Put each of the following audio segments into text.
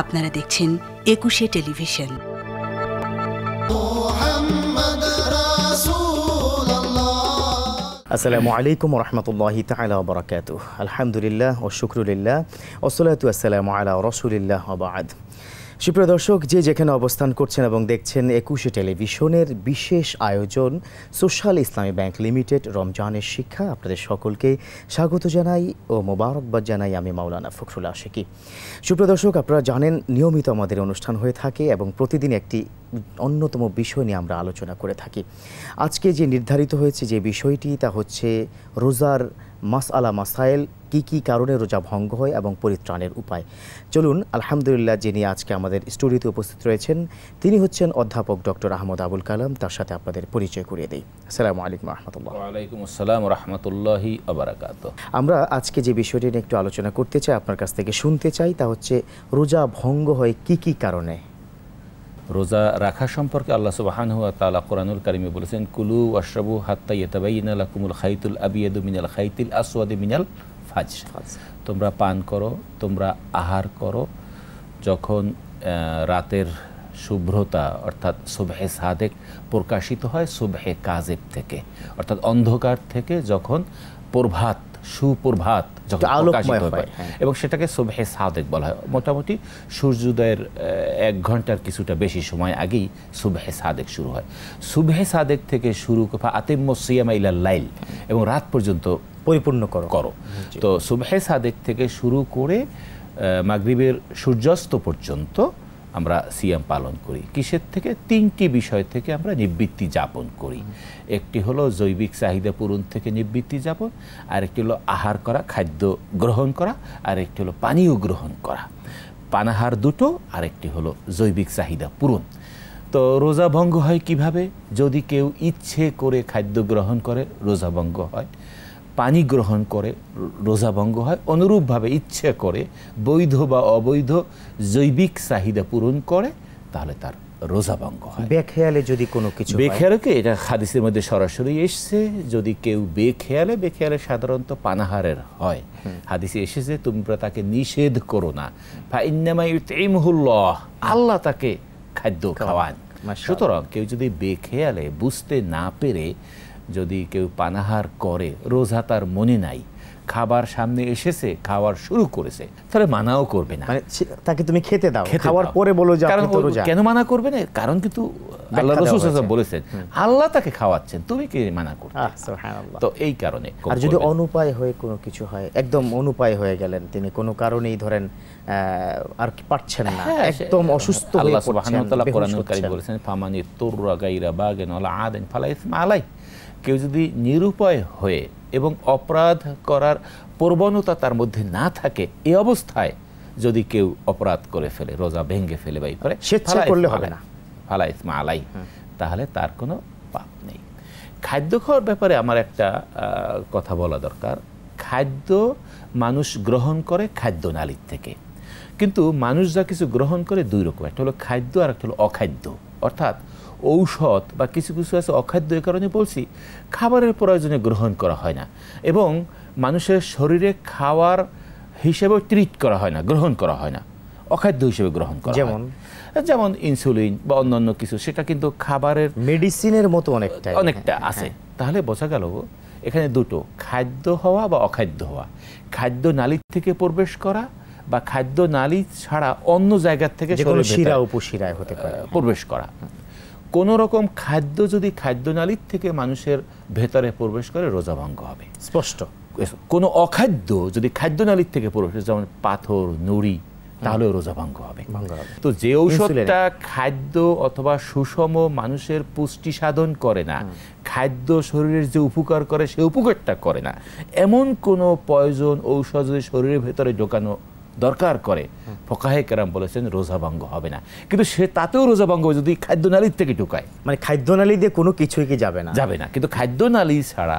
আপনারা দেখছেন একুশে টেলিভিশন আসসালামু আলাইকুম রহমতুল্লাহ তালা বরাকাত আলহামদুলিল্লাহ ও শুক্রুলিল্লাহ ওসলাতু আসসালামু আলা রসুলিল্লাহ আবাদ সুপ্রিয় দর্শক যে যেখানে অবস্থান করছেন এবং দেখছেন একুশে টেলিভিশনের বিশেষ আয়োজন সোশ্যাল ইসলামী ব্যাংক লিমিটেড রমজানের শিক্ষা আপনাদের সকলকে স্বাগত জানাই ও মোবারকবাদ জানাই আমি মাওলানা ফখরুল আশেকি সুপ্রিয় দর্শক আপনারা জানেন নিয়মিত আমাদের অনুষ্ঠান হয়ে থাকে এবং প্রতিদিন একটি অন্যতম বিষয় নিয়ে আমরা আলোচনা করে থাকি আজকে যে নির্ধারিত হয়েছে যে বিষয়টি তা হচ্ছে রোজার মাসআলা মাসাইল কি কি কারণে রোজা ভঙ্গ হয় এবং পরিত্রাণের উপায় চলুন আলহামদুলিল্লাহ যিনি আজকে আমাদের স্টুডিওতে উপস্থিত রয়েছেন তিনি হচ্ছেন অধ্যাপক ডক্টর আহমদ আবুল কালাম তার সাথে আপনাদের পরিচয় করিয়ে দিই আসসালামু আলাইকুম রহমতুল্লাহ ওয়ালাইকুম আসসালাম রহমতুল্লাহি আবরাকাত আমরা আজকে যে বিষয়টি নিয়ে একটু আলোচনা করতে চাই আপনার কাছ থেকে শুনতে চাই তা হচ্ছে রোজা ভঙ্গ হয় কি কি কারণে রোজা রাখা সম্পর্কে আল্লাহ সুবাহানহুয়া তালা কোরআনুল কারিমে বলেছেন কুলু অশ্রবু হাত্তা ইয়েতাবাইনাল কুমুল খাইতুল আবিয়াদু মিনাল খাইতুল আসওয়াদু মিনাল ফাজ তোমরা পান করো তোমরা আহার করো যখন রাতের শুভ্রতা অর্থাৎ শুভে সাদেক প্রকাশিত হয় শুভে কাজেব থেকে অর্থাৎ অন্ধকার থেকে যখন প্রভাত সুপ্রভাত যখন প্রকাশিত হয় হ্যাঁ। এবং সেটাকে সোবহে সাদেক বলা হয় মোটামুটি সূর্যোদয়ের এক ঘন্টার কিছুটা বেশি সময় আগেই সুবহে সাদেক শুরু হয় সুবহে সাদেক থেকে শুরু আতিম্য সিয়ামা ইলা লাইল এবং রাত পর্যন্ত পরিপূর্ণ করো করো তো সুবহে সাদেক থেকে শুরু করে মাগরীবের সূর্যাস্ত পর্যন্ত আমরা সিএম পালন করি কিসের থেকে তিনটি বিষয় থেকে আমরা নিবৃত্তি যাপন করি একটি হলো জৈবিক চাহিদা পূরণ থেকে নিবৃত্তি যাপন আর একটি হলো আহার করা খাদ্য গ্রহণ করা আর একটি হলো পানীয় গ্রহণ করা পানাহার দুটো আর একটি হলো জৈবিক চাহিদা পূরণ তো রোজা ভঙ্গ হয় কিভাবে যদি কেউ ইচ্ছে করে খাদ্য গ্রহণ করে রোজা ভঙ্গ হয় পানি গ্রহণ করে রোজা ভঙ্গ হয় অনুরূপভাবে ইচ্ছে করে বৈধ বা অবৈধ জৈবিক চাহিদা পূরণ করে তাহলে তার রোজা ভঙ্গ হয় বেখেয়ালে যদি কোনো কিছু বেখেয়ালকে এটা হাদিসের মধ্যে সরাসরি এসছে যদি কেউ বেখেয়ালে বেখেয়ালে সাধারণত পানাহারের হয় হাদিসে এসেছে তোমরা তাকে নিষেধ করো না ফাইন্নামাইমহুল্লাহ আল্লাহ তাকে খাদ্য খাওয়ান সুতরাং কেউ যদি বেখেয়ালে বুঝতে না পেরে যদি কেউ পানাহার করে রোজা তার মনে নাই খাবার সামনে এসেছে খাওয়ার শুরু করেছে তাহলে মানাও করবে না মানে তাকে তুমি খেতে দাও খাওয়ার পরে বলো কারণ কেন মানা করবে না কারণ কিন্তু আল্লাহ রসুল বলেছেন আল্লাহ তাকে খাওয়াচ্ছেন তুমি কে মানা তো এই কারণে আর যদি অনুপায় হয়ে কোনো কিছু হয় একদম অনুপায় হয়ে গেলেন তিনি কোনো কারণেই ধরেন আর পারছেন না হ্যাঁ, একদম অসুস্থ আল্লাহ সুবহানাহু ওয়া তাআলা কোরআনুল কারীম বলেছেন ফামানি তুররা ওয়ালা আলাইহি কেউ যদি নিরুপায় হয়ে এবং অপরাধ করার প্রবণতা তার মধ্যে না থাকে এ অবস্থায় যদি কেউ অপরাধ করে ফেলে রোজা ভেঙে ফেলে বা করে স্বেচ্ছা করলে হবে না ফালাইস মা আলাই তাহলে তার কোনো পাপ নেই খাদ্য খাওয়ার ব্যাপারে আমার একটা কথা বলা দরকার খাদ্য মানুষ গ্রহণ করে খাদ্য নালীর থেকে কিন্তু মানুষ যা কিছু গ্রহণ করে দুই রকম একটা হলো খাদ্য আর একটা হলো অখাদ্য অর্থাৎ ঔষধ বা কিছু কিছু আছে অখাদ্য কারণে বলছি খাবারের প্রয়োজনে গ্রহণ করা হয় না এবং মানুষের শরীরে খাওয়ার হিসেবে ট্রিট করা হয় না গ্রহণ করা হয় না অখাদ্য হিসেবে গ্রহণ করা যেমন যেমন ইনসুলিন বা অন্যান্য কিছু সেটা কিন্তু খাবারের মেডিসিনের মতো অনেকটা অনেকটা হ্যাঁ, আছে হ্যাঁ। তাহলে বোঝা গেল এখানে দুটো খাদ্য হওয়া বা অখাদ্য হওয়া খাদ্য নালী থেকে প্রবেশ করা বা খাদ্য নালী ছাড়া অন্য জায়গার থেকে শিরা উপশিরায় হতে পারে প্রবেশ করা কোনো রকম খাদ্য যদি খাদ্যনালীর থেকে মানুষের ভেতরে প্রবেশ করে রোজা ভঙ্গ হবে স্পষ্ট কোনো অখাদ্য যদি খাদ্যনালীর থেকে প্রবেশ যেমন পাথর নুড়ি তাহলেও রোজা ভঙ্গ হবে তো যে ঔষধটা খাদ্য অথবা সুষম মানুষের পুষ্টি সাধন করে না খাদ্য শরীরের যে উপকার করে সে উপকারটা করে না এমন কোনো পয়জন ঔষধ যদি শরীরের ভেতরে ঢোকানো দরকার করে ফকাহে কেরাম বলেছেন রোজাভঙ্গ হবে না কিন্তু সে তাতেও রোজা ভঙ্গ যদি খাদ্যনালীর থেকে ঢুকায় মানে খাদ্যনালী দিয়ে কোনো কিছুই কি যাবে না যাবে না কিন্তু খাদ্যনালী ছাড়া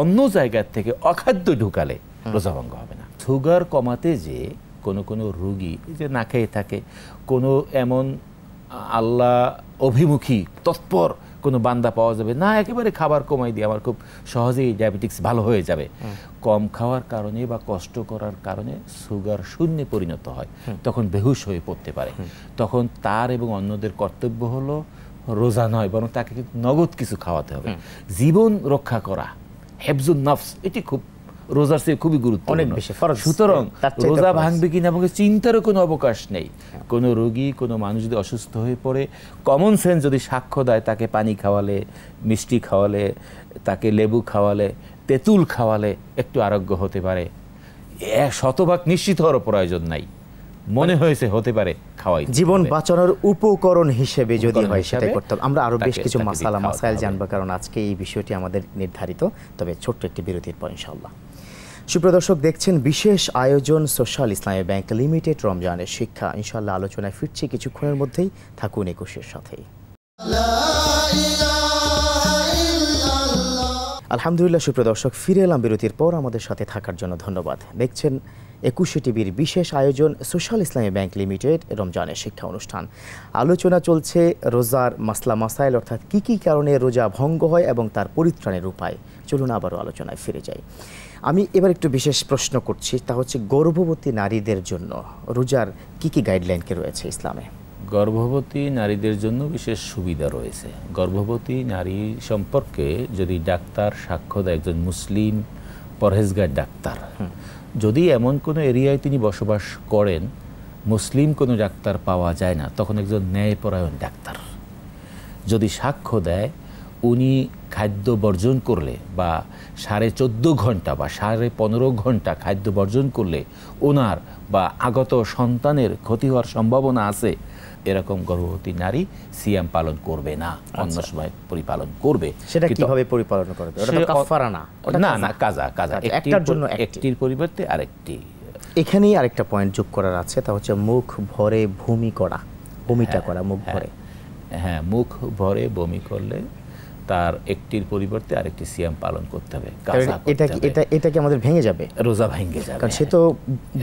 অন্য জায়গার থেকে অখাদ্য ঢুকালে রোজা ভঙ্গ হবে না সুগার কমাতে যে কোনো কোনো রুগী যে না খেয়ে থাকে কোনো এমন আল্লাহ অভিমুখী তৎপর কোনো বান্দা পাওয়া যাবে না একেবারে খাবার কমাই দিয়ে আমার খুব সহজেই ডায়াবেটিক্স ভালো হয়ে যাবে কম খাওয়ার কারণে বা কষ্ট করার কারণে সুগার শূন্যে পরিণত হয় তখন বেহুশ হয়ে পড়তে পারে তখন তার এবং অন্যদের কর্তব্য হলো রোজা নয় বরং তাকে নগদ কিছু খাওয়াতে হবে জীবন রক্ষা করা হেফজুল নফস এটি খুব রোজার চেয়ে খুবই গুরুত্বপূর্ণ সুতরাং রোজা ভাঙবে কিনা এবং চিন্তারও কোনো অবকাশ নেই কোনো রোগী কোনো মানুষ যদি অসুস্থ হয়ে পড়ে কমন সেন্স যদি সাক্ষ্য দেয় তাকে পানি খাওয়ালে মিষ্টি খাওয়ালে তাকে লেবু খাওয়ালে তেঁতুল খাওয়ালে একটু আরোগ্য হতে পারে শতভাগ নিশ্চিত হওয়ার প্রয়োজন নাই মনে মানে হয়েছে হতে পারে খাওয়াই জীবন বাঁচানোর উপকরণ হিসেবে যদি হয় সেটাই করতে হবে আমরা আরো বেশ কিছু মাসালা মাসাইল জানবো কারণ আজকে এই বিষয়টি আমাদের নির্ধারিত তবে ছোট্ট একটি বিরতির পর ইনশাল্লাহ সুপ্রদর্শক দেখছেন বিশেষ আয়োজন সোশ্যাল ইসলামী ব্যাংক লিমিটেড রমজানের শিক্ষা ইনশাল্লাহ আলোচনায় ফিরছি কিছুক্ষণের মধ্যেই থাকুন একুশের সাথেই আলহামদুলিল্লাহ সুপ্রদর্শক ফিরে এলাম বিরতির পর আমাদের সাথে থাকার জন্য ধন্যবাদ দেখছেন একুশে টিভির বিশেষ আয়োজন সোশ্যাল ইসলামী ব্যাংক লিমিটেড রমজানের শিক্ষা অনুষ্ঠান আলোচনা চলছে রোজার মাসলা মাসাইল অর্থাৎ কী কী কারণে রোজা ভঙ্গ হয় এবং তার পরিত্রাণের উপায় চলুন আবারও আলোচনায় ফিরে যাই আমি এবার একটু বিশেষ প্রশ্ন করছি তা হচ্ছে গর্ভবতী নারীদের জন্য রোজার কি কি গাইডলাইন রয়েছে ইসলামে গর্ভবতী নারীদের জন্য বিশেষ সুবিধা রয়েছে গর্ভবতী নারী সম্পর্কে যদি ডাক্তার সাক্ষ্য দেয় একজন মুসলিম পরহেজগার ডাক্তার যদি এমন কোনো এরিয়ায় তিনি বসবাস করেন মুসলিম কোনো ডাক্তার পাওয়া যায় না তখন একজন ন্যায়পরায়ণ ডাক্তার যদি সাক্ষ্য দেয় উনি খাদ্য বর্জন করলে বা সাড়ে চোদ্দ ঘন্টা বা সাড়ে পনেরো ঘন্টা খাদ্য বর্জন করলে ওনার বা আগত সন্তানের ক্ষতি হওয়ার সম্ভাবনা আছে এরকম গর্ভবতী নারী সিএম পালন করবে না আচ্ছা। অন্য সময় পরিপালন করবে সেটা কিভাবে পরিপালন করবে না না না কাজা কাজা একটার জন্য একটির পরিবর্তে আরেকটি এখানেই আরেকটা পয়েন্ট যোগ করার আছে তা হচ্ছে মুখ ভরে ভূমি করা ভূমিটা হ্যাঁ, করা মুখ হ্যাঁ। ভরে হ্যাঁ মুখ ভরে বমি করলে তার একটির পরিবর্তে আরেকটি সিএম পালন করতে হবে এটা এটা এটা কি আমাদের ভেঙে যাবে রোজা ভেঙে যাবে কারণ সে তো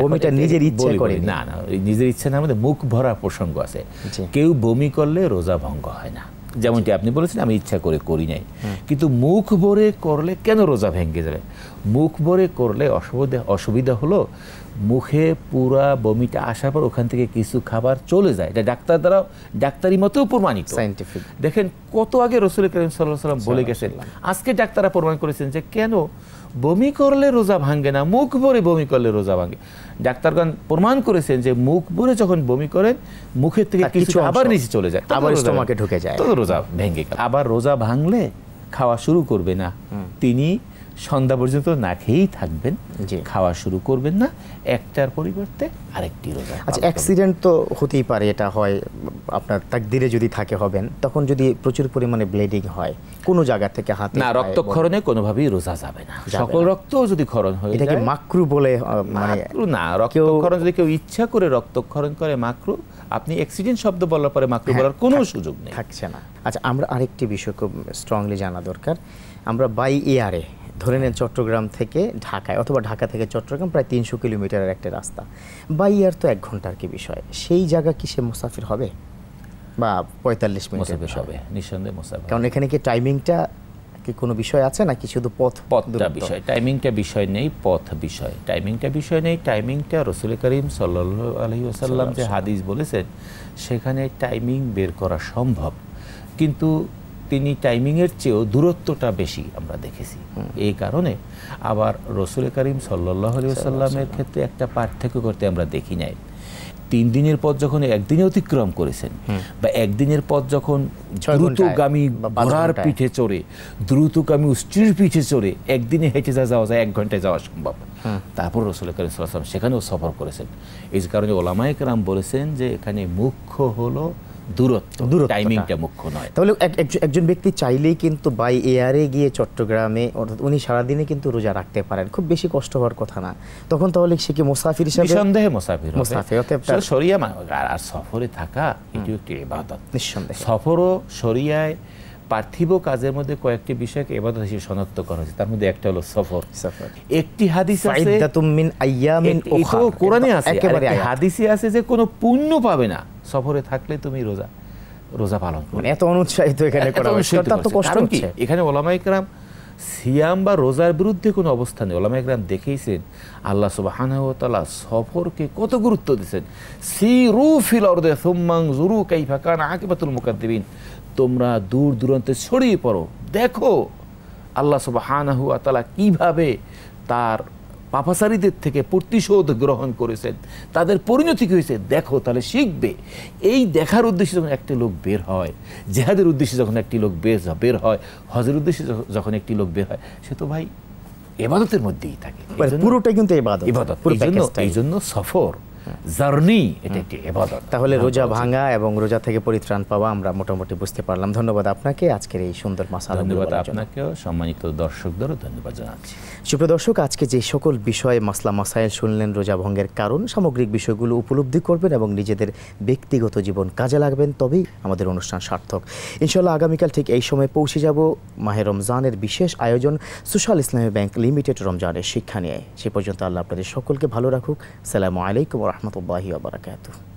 বমিটা নিজের ইচ্ছে করে না না নিজের ইচ্ছে না আমাদের মুখ ভরা প্রসঙ্গ আছে কেউ বমি করলে রোজা ভঙ্গ হয় না যেমনটি আপনি বলেছেন আমি ইচ্ছা করে করি নাই কিন্তু মুখ ভরে করলে কেন রোজা ভেঙে যাবে মুখ ভরে করলে অসুবিধা অসুবিধা হলো মুখে পুরা বমিটা আসার পর ওখান থেকে কিছু খাবার চলে যায় এটা ডাক্তার দ্বারা ডাক্তারি মতেও প্রমাণিত সাইন্টিফিক দেখেন কত আগে রসুল করিম সাল্লাহ সাল্লাম বলে গেছেন আজকে ডাক্তাররা প্রমাণ করেছেন যে কেন বমি করলে রোজা ভাঙে না মুখ ভরে বমি করলে রোজা ভাঙ্গে ডাক্তারগণ প্রমাণ করেছেন যে মুখ ভরে যখন বমি করেন মুখের থেকে কিছু আবার নিচে চলে যায় আবার স্টমাকে ঢুকে যায় তো রোজা ভেঙে আবার রোজা ভাঙলে খাওয়া শুরু করবে না তিনি সন্ধ্যা পর্যন্ত না খেয়েই থাকবেন যে খাওয়া শুরু করবেন না একটার পরিবর্তে আরেকটি রোজা আচ্ছা অ্যাক্সিডেন্ট তো হতেই পারে এটা হয় আপনার তাকদিরে যদি থাকে হবেন তখন যদি প্রচুর পরিমাণে ব্লিডিং হয় কোনো জায়গা থেকে হাত না রক্তক্ষরণে কোনোভাবেই রোজা যাবে না সকল রক্ত যদি ক্ষরণ হয় এটাকে মাকরু বলে মানে না রক্তক্ষরণ যদি কেউ ইচ্ছা করে রক্তক্ষরণ করে মাকরু আপনি অ্যাক্সিডেন্ট শব্দ বলার পরে মাকরু হ্যাঁ, বলার কোনো সুযোগ নেই থাকছে না আচ্ছা আমরা আরেকটি বিষয় খুব স্ট্রংলি জানা দরকার আমরা বাই এয়ারে ধরে নেন চট্টগ্রাম থেকে ঢাকায় অথবা ঢাকা থেকে চট্টগ্রাম প্রায় তিনশো কিলোমিটারের একটা রাস্তা বা ইয়ার তো এক ঘন্টার কি বিষয় সেই জায়গা কি সে মুসাফির হবে বা পঁয়তাল্লিশ মিনিট হবে নিঃসন্দেহে মুসাফির কারণ এখানে কি টাইমিংটা কি কোনো বিষয় আছে নাকি শুধু পথ পথটা বিষয় টাইমিংটা বিষয় নেই পথ বিষয় টাইমিংটা বিষয় নেই টাইমিংটা রসুল করিম সাল্লাহ আলহি আসাল্লাম যে হাদিস বলেছেন সেখানে টাইমিং বের করা সম্ভব কিন্তু তিনি টাইমিংয়ের চেয়েও দূরত্বটা বেশি আমরা দেখেছি এই কারণে আবার রসুল করিম সাল্লাহ আলিয়াল্লামের ক্ষেত্রে একটা পার্থক্য করতে আমরা দেখি নাই তিন দিনের পর যখন একদিনে অতিক্রম করেছেন বা একদিনের পর যখন দ্রুতগামী ঘোড়ার পিঠে চড়ে দ্রুতগামী উষ্টির পিঠে চড়ে একদিনে হেঁটে যা যাওয়া যায় এক ঘন্টায় যাওয়া সম্ভব তারপর রসুল করিম সাল্লাহ সেখানেও সফর করেছেন এই কারণে ওলামায়করাম বলেছেন যে এখানে মুখ্য হলো দূরত্ব টাইমিংটা মুখ্য নয় তাহলে একজন ব্যক্তি চাইলেই কিন্তু বাই এয়ারে গিয়ে চট্টগ্রামে অর্থাৎ উনি সারাদিনে কিন্তু রোজা রাখতে পারেন খুব বেশি কষ্ট হওয়ার কথা না তখন তাহলে সে কি মোসাফির হিসাবে সন্দেহে মোসাফির মোসাফির সরিয়া আর সফরে থাকা এটিও একটি ইবাদত নিঃসন্দেহে সফরও সরিয়ায় পার্থিব কাজের মধ্যে কয়েকটি বিষয়কে এবাদত হিসেবে শনাক্ত করা হয়েছে তার মধ্যে একটা হলো সফর একটি হাদিস আছে কোরআনে আছে হাদিসে আছে যে কোনো পুণ্য পাবে না সফরে থাকলে তুমি রোজা রোজা পালন করো মানে এত অনুৎসাহিত এখানে এখানে ওলামাইকরাম সিয়াম বা রোজার বিরুদ্ধে কোনো অবস্থা নেই ওলামা একরাম দেখেইছেন আল্লাহ সুবাহানহতালা সফরকে কত গুরুত্ব দিয়েছেন সি রু ফিল অর্দে সোম্মাং জুরু কাইফা কান আকিবাতুল মুকাদ্দিবিন তোমরা দূর দূরান্তে ছড়িয়ে পড়ো দেখো আল্লাহ সুবাহানহু তালা কিভাবে তার পাপাসারীদের থেকে প্রতিশোধ গ্রহণ করেছেন তাদের পরিণতি কী হয়েছে দেখো তাহলে শিখবে এই দেখার উদ্দেশ্যে যখন একটি লোক বের হয় জেহাদের উদ্দেশ্যে যখন একটি লোক বের বের হয় হজের উদ্দেশ্যে যখন একটি লোক বের হয় সে তো ভাই এবাদতের মধ্যেই থাকে মানে পুরোটাই কিন্তু এবাদত এই জন্য সফর জার্নি এটা একটি এবাদত তাহলে রোজা ভাঙা এবং রোজা থেকে পরিত্রাণ পাওয়া আমরা মোটামুটি বুঝতে পারলাম ধন্যবাদ আপনাকে আজকের এই সুন্দর মাসাল ধন্যবাদ আপনাকেও সম্মানিত দর্শকদেরও ধন্যবাদ জানাচ্ছি সুপ্রিয় দর্শক আজকে যে সকল বিষয়ে মাসলা মাসাইল শুনলেন রোজা ভঙ্গের কারণ সামগ্রিক বিষয়গুলো উপলব্ধি করবেন এবং নিজেদের ব্যক্তিগত জীবন কাজে লাগবেন তবেই আমাদের অনুষ্ঠান সার্থক ইনশাল্লাহ আগামীকাল ঠিক এই সময় পৌঁছে যাব মাহে রমজানের বিশেষ আয়োজন সুশাল ইসলামী ব্যাংক লিমিটেড রমজানের শিক্ষা নিয়ে সে পর্যন্ত আল্লাহ আপনাদের সকলকে ভালো রাখুক সালামু আলাইকুম warahmatullahi wabarakatuh